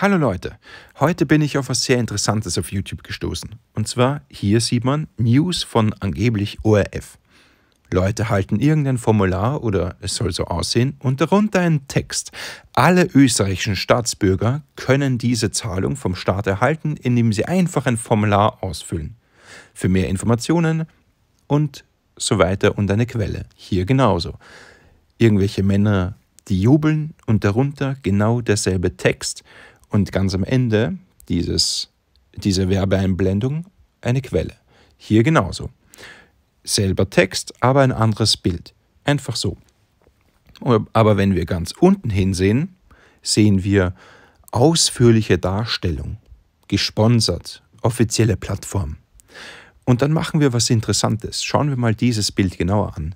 Hallo Leute, heute bin ich auf was sehr Interessantes auf YouTube gestoßen. Und zwar hier sieht man News von angeblich ORF. Leute halten irgendein Formular oder es soll so aussehen und darunter ein Text. Alle österreichischen Staatsbürger können diese Zahlung vom Staat erhalten, indem sie einfach ein Formular ausfüllen. Für mehr Informationen und so weiter und eine Quelle. Hier genauso. Irgendwelche Männer, die jubeln und darunter genau derselbe Text und ganz am Ende dieses, dieser Werbeeinblendung eine Quelle. Hier genauso. Selber Text, aber ein anderes Bild. Einfach so. Aber wenn wir ganz unten hinsehen, sehen wir ausführliche Darstellung, gesponsert, offizielle Plattform. Und dann machen wir was Interessantes. Schauen wir mal dieses Bild genauer an.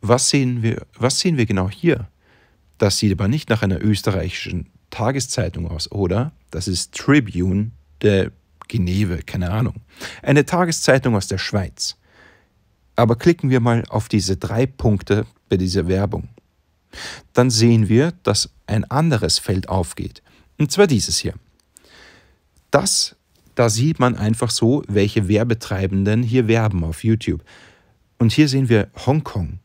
Was sehen wir, was sehen wir genau hier? Das sieht aber nicht nach einer österreichischen Tageszeitung aus, oder? Das ist Tribune de Geneve, keine Ahnung. Eine Tageszeitung aus der Schweiz. Aber klicken wir mal auf diese drei Punkte bei dieser Werbung. Dann sehen wir, dass ein anderes Feld aufgeht. Und zwar dieses hier. Das, da sieht man einfach so, welche Werbetreibenden hier werben auf YouTube. Und hier sehen wir Hongkong.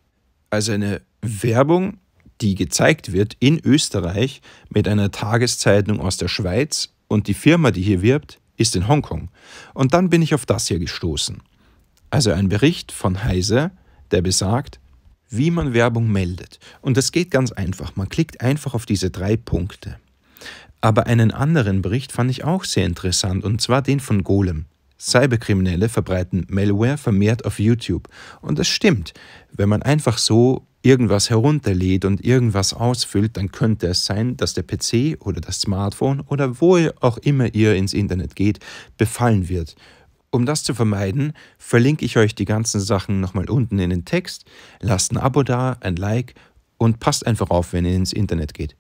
Also eine Werbung die gezeigt wird in Österreich mit einer Tageszeitung aus der Schweiz und die Firma, die hier wirbt, ist in Hongkong. Und dann bin ich auf das hier gestoßen. Also ein Bericht von Heise, der besagt, wie man Werbung meldet. Und das geht ganz einfach. Man klickt einfach auf diese drei Punkte. Aber einen anderen Bericht fand ich auch sehr interessant, und zwar den von Golem. Cyberkriminelle verbreiten Malware vermehrt auf YouTube. Und das stimmt. Wenn man einfach so irgendwas herunterlädt und irgendwas ausfüllt, dann könnte es sein, dass der PC oder das Smartphone oder wo auch immer ihr ins Internet geht, befallen wird. Um das zu vermeiden, verlinke ich euch die ganzen Sachen nochmal unten in den Text, lasst ein Abo da, ein Like und passt einfach auf, wenn ihr ins Internet geht.